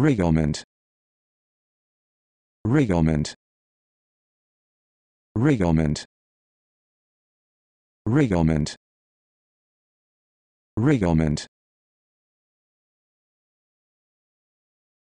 Reglement. Reglement. Reglement. Reglement. Reglement.